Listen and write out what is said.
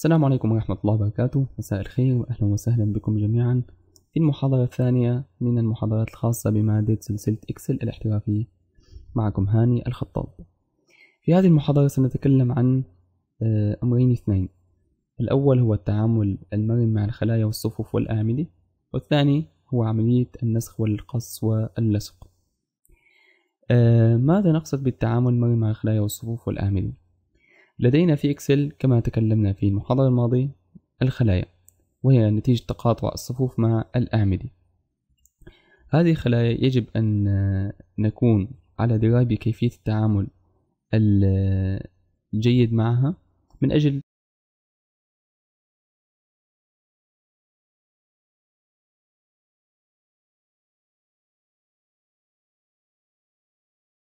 السلام عليكم ورحمة الله وبركاته مساء الخير وأهلا وسهلا بكم جميعا في المحاضرة الثانية من المحاضرات الخاصة بمادة سلسلة إكسل الاحترافية معكم هاني الخطاب في هذه المحاضرة سنتكلم عن آه، أمرين اثنين الأول هو التعامل المرن مع الخلايا والصفوف والأعمدة والثاني هو عملية النسخ والقص واللصق آه، ماذا نقصد بالتعامل المرن مع الخلايا والصفوف والأعمدة؟ لدينا في إكسل كما تكلمنا في المحاضرة الماضية الخلايا وهي نتيجة تقاطع الصفوف مع الأعمدة هذه الخلايا يجب أن نكون على دراية بكيفية التعامل الجيد معها من أجل